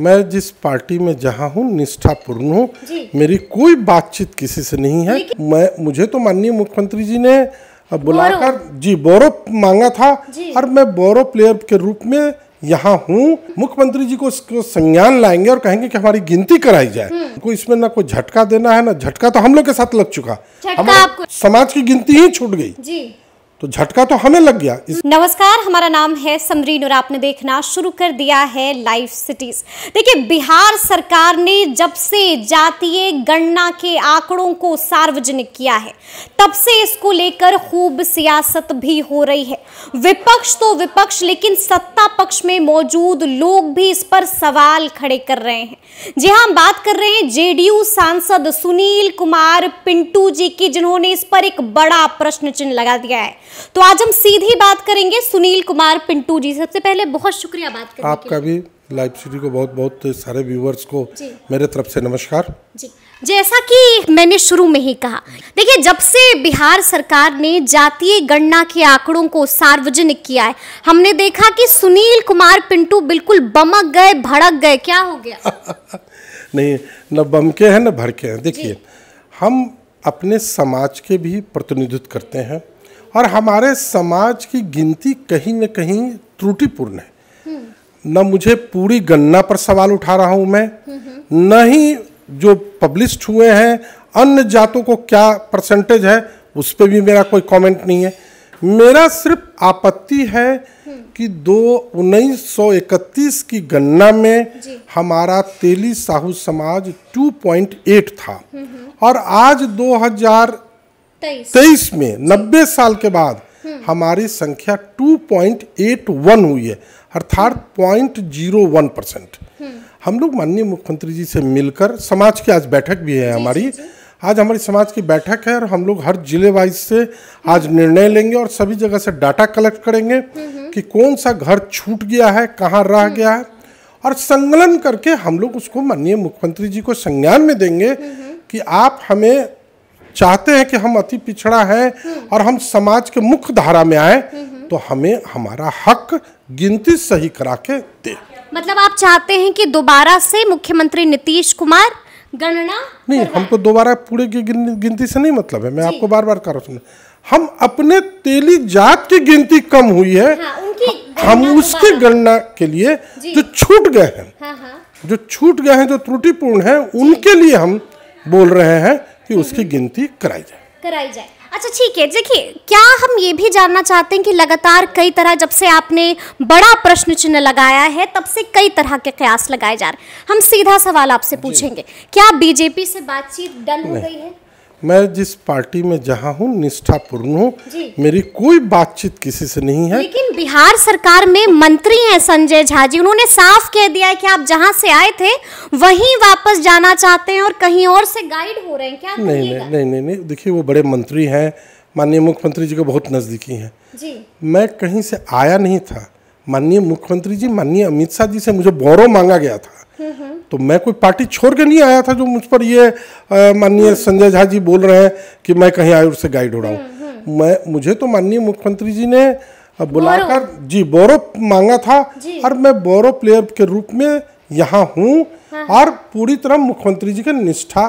मैं जिस पार्टी में जहाँ हूँ निष्ठापूर्ण हूँ मेरी कोई बातचीत किसी से नहीं है मैं मुझे तो माननीय मुख्यमंत्री जी ने बुलाकर जी बोरो मांगा था और मैं बोरो प्लेयर के रूप में यहाँ हूँ मुख्यमंत्री जी को इसको संज्ञान लाएंगे और कहेंगे कि हमारी गिनती कराई जाए उनको हम्म। इसमें ना कोई झटका देना है ना झटका तो हम लोग के साथ लग चुका हमारे समाज की गिनती ही छूट गई तो झटका तो हमें लग गया इस... नमस्कार हमारा नाम है समरीन और आपने देखना शुरू कर दिया है लाइव सिटीज देखिए बिहार सरकार ने जब से जातीय गणना के आंकड़ों को सार्वजनिक किया है तब से इसको लेकर खूब सियासत भी हो रही है विपक्ष तो विपक्ष लेकिन सत्ता पक्ष में मौजूद लोग भी इस पर सवाल खड़े कर रहे हैं जी हाँ हम बात कर रहे हैं जेडीयू सांसद सुनील कुमार पिंटू जी की जिन्होंने इस पर एक बड़ा प्रश्न चिन्ह लगा दिया है तो आज हम सीधी बात करेंगे सुनील कुमार पिंटू जी सबसे पहले बहुत शुक्रिया बात करने आपका भी लाइव सिटी को बहुत बहुत सारे व्यूवर्स को मेरे तरफ से नमस्कार जी जैसा कि मैंने शुरू में ही कहा देखिए जब से बिहार सरकार ने जातीय गणना के आंकड़ों को सार्वजनिक किया है हमने देखा कि सुनील कुमार पिंटू बिल्कुल बमक गए भड़क गए क्या हो गया नहीं न बमके हैं न भड़के हैं देखिए हम अपने समाज के भी प्रतिनिधित्व करते हैं और हमारे समाज की गिनती कहीं न कहीं त्रुटिपूर्ण है न मुझे पूरी गणना पर सवाल उठा रहा हूँ मैं न ही जो पब्लिश हुए हैं अन्य जातों को क्या परसेंटेज है उस पर भी मेरा कोई कमेंट नहीं है मेरा सिर्फ आपत्ति है कि दो उन्नीस की गणना में हमारा तेली साहू समाज 2.8 था और आज तेईस में नब्बे साल के बाद हम्म। हमारी संख्या 2.81 हुई है अर्थात पॉइंट जीरो वन परसेंट हम लोग माननीय मुख्यमंत्री जी से मिलकर समाज की आज बैठक भी है हमारी आज हमारी समाज की बैठक है और हम लोग हर जिले वाइज से आज निर्णय लेंगे और सभी जगह से डाटा कलेक्ट करेंगे हम्म, हम्म। कि कौन सा घर छूट गया है कहाँ रह गया है और संकलन करके हम लोग उसको माननीय मुख्यमंत्री जी को संज्ञान में देंगे कि आप हमें चाहते हैं कि हम अति पिछड़ा हैं और हम समाज के मुख्य धारा में आए तो हमें हमारा हक गिनती सही करा के दे मतलब आप चाहते हैं कि दोबारा से मुख्यमंत्री नीतीश कुमार गणना नहीं हमको दोबारा पूरे की गिनती से नहीं मतलब है मैं आपको बार बार कर रहा हूँ हम अपने तेली जात की गिनती कम हुई है हाँ, हम उसकी गणना के लिए जो छूट गए हैं हाँ, हाँ। जो छूट गए हैं जो त्रुटिपूर्ण है उनके लिए हम बोल रहे हैं कि उसकी गिनती कराई जाए कराई जाए अच्छा ठीक है देखिए क्या हम ये भी जानना चाहते हैं कि लगातार कई तरह जब से आपने बड़ा प्रश्न चिन्ह लगाया है तब से कई तरह के कयास लगाए जा रहे हैं हम सीधा सवाल आपसे पूछेंगे क्या बीजेपी से बातचीत डन हो गई है मैं जिस पार्टी में जहाँ हूँ निष्ठापूर्ण हूँ मेरी कोई बातचीत किसी से नहीं है लेकिन बिहार सरकार में मंत्री हैं संजय झा जी उन्होंने साफ कह दिया है कि आप जहाँ से आए थे वहीं वापस जाना चाहते हैं और कहीं और से गाइड हो रहे हैं क्या नहीं नहीं नहीं नहीं नहीं देखिए वो बड़े मंत्री हैं माननीय मुख्यमंत्री जी को बहुत नज़दीकी हैं मैं कहीं से आया नहीं था माननीय मुख्यमंत्री जी माननीय अमित शाह जी से मुझे बौरव मांगा गया था हम्म, हम्म। तो मैं कोई पार्टी छोड़ के नहीं आया था जो मुझ पर ये माननीय हम्म। संजय झा जी बोल रहे हैं कि मैं कहीं आयुर से गाइड हो रहा हूँ हम्म, हम्म। मैं मुझे तो माननीय मुख्यमंत्री जी ने बुलाकर जी बोरो मांगा था और मैं बोरो प्लेयर के रूप में यहाँ हूँ हाँ। और पूरी तरह मुख्यमंत्री जी के निष्ठा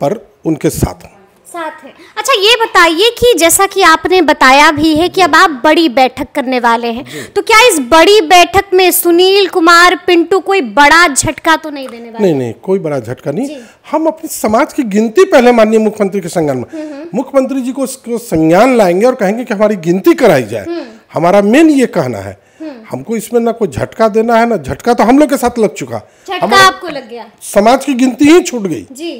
पर उनके साथ हूँ साथ हैं अच्छा ये बताइए कि जैसा कि आपने बताया भी है कि अब आप बड़ी बैठक करने वाले हैं तो क्या इस बड़ी बैठक में सुनील कुमार पिंटू कोई बड़ा झटका तो नहीं देने वाले नहीं नहीं कोई बड़ा झटका नहीं हम अपने समाज की गिनती पहले माननीय मुख्यमंत्री के संज्ञान में हम्म, हम्म। मुख्यमंत्री जी को संज्ञान लाएंगे और कहेंगे कि हमारी गिनती कराई जाए हम्म। हमारा मेन ये कहना है हमको इसमें ना कोई झटका देना है ना झटका तो हम लोग के साथ लग चुका झटका आपको लग गया समाज की गिनती ही छूट गई जी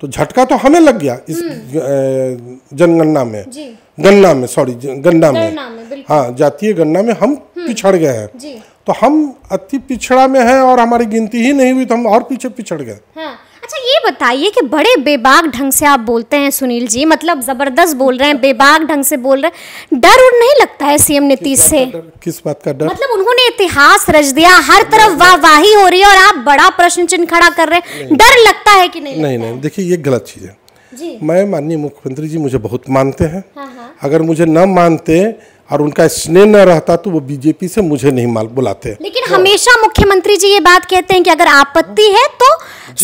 तो झटका तो हमें लग गया इस हम्म। जनगणना में गन्ना में सॉरी गन्ना में, में हाँ जातीय गन्ना में हम हम्म। पिछड़ गए हैं तो हम अति पिछड़ा में हैं और हमारी गिनती ही नहीं हुई तो हम और पीछे पिछड़ गए हाँ। बताइए कि बड़े बेबाक ढंग से आप बोलते हैं सुनील जी मतलब जबरदस्त बोल रहे हैं बेबाक ढंग से बोल रहे हैं डर उड़ नहीं लगता है सीएम नीतीश से किस बात का डर मतलब उन्होंने इतिहास रच दिया हर तरफ वाहवाही हो रही है और आप बड़ा प्रश्न चिन्ह खड़ा कर रहे हैं डर लगता है कि नहीं नहीं नहीं देखिए ये गलत चीज़ है मैं माननीय मुख्यमंत्री जी मुझे बहुत मानते हैं हाँ, हाँ। अगर मुझे न मानते और उनका स्नेह न रहता तो वो बीजेपी से मुझे नहीं माल बुलाते लेकिन हमेशा मुख्यमंत्री जी ये बात कहते हैं कि अगर आपत्ति है तो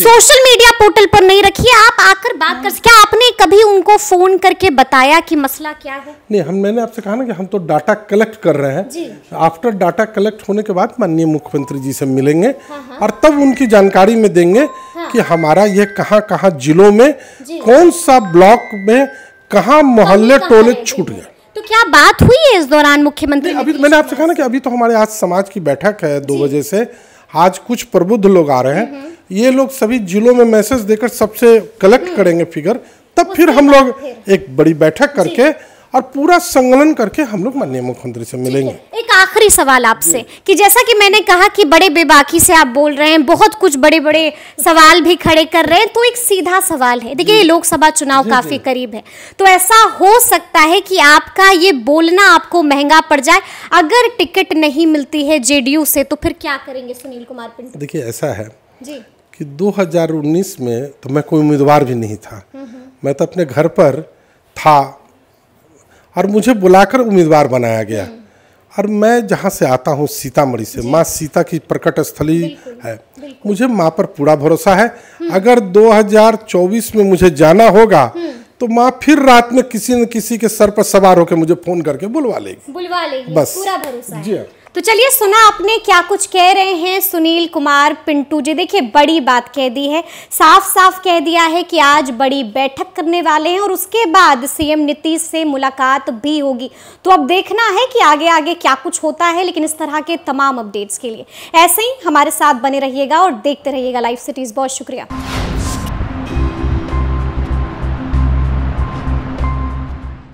सोशल मीडिया पोर्टल पर नहीं रखिए आप आकर बात कर क्या आपने कभी उनको फोन करके बताया कि मसला क्या है नहीं हम मैंने आपसे कहा ना कि हम तो डाटा कलेक्ट कर रहे हैं आफ्टर डाटा कलेक्ट होने के बाद माननीय मुख्यमंत्री जी से मिलेंगे हाँ, हाँ। और तब उनकी जानकारी में देंगे हाँ। कि हमारा ये कहाँ कहाँ जिलों में कौन सा ब्लॉक में कहाँ मोहल्ले टोले छूट गया क्या बात हुई है इस दौरान मुख्यमंत्री अभी मैंने आपसे कहा ना कि अभी तो हमारे आज समाज की बैठक है दो बजे से आज कुछ प्रबुद्ध लोग आ रहे हैं हम्म, हम्म। ये लोग सभी जिलों में मैसेज देकर सबसे कलेक्ट हम्म। करेंगे फिगर तब फिर हम लोग एक बड़ी बैठक करके और पूरा संगलन करके हम लोग माननीय मुख्यमंत्री से मिलेंगे एक आखिरी सवाल आपसे कि जैसा कि मैंने कहा कि बड़े बेबाकी से आप बोल रहे हैं बहुत कुछ बड़े बड़े सवाल भी खड़े कर रहे हैं तो एक सीधा सवाल है देखिए लोकसभा चुनाव काफी करीब है तो ऐसा हो सकता है कि आपका ये बोलना आपको महंगा पड़ जाए अगर टिकट नहीं मिलती है जेडीयू से तो फिर क्या करेंगे सुनील कुमार पिंटू देखिए ऐसा है जी कि 2019 में तो मैं कोई उम्मीदवार भी नहीं था हम्म, हम्म। मैं तो अपने घर पर था और मुझे बुलाकर उम्मीदवार बनाया गया और मैं जहाँ से आता हूँ सीतामढ़ी से माँ सीता की प्रकट स्थली है मुझे माँ पर पूरा भरोसा है हम्म। अगर 2024 में मुझे जाना होगा हम्म। तो माँ फिर रात में किसी न किसी के सर पर सवार होकर मुझे फोन करके बुलवा लेगी बुलवा लेगी बस पूरा भरोसा जी है। हाँ। तो चलिए सुना आपने क्या कुछ कह रहे हैं सुनील कुमार पिंटू जी देखिए बड़ी बात कह दी है साफ साफ कह दिया है कि आज बड़ी बैठक करने वाले हैं और उसके बाद सीएम नीतीश से मुलाकात भी होगी तो अब देखना है कि आगे आगे क्या कुछ होता है लेकिन इस तरह के तमाम अपडेट्स के लिए ऐसे ही हमारे साथ बने रहिएगा और देखते रहिएगा लाइव सिटीज़ बहुत शुक्रिया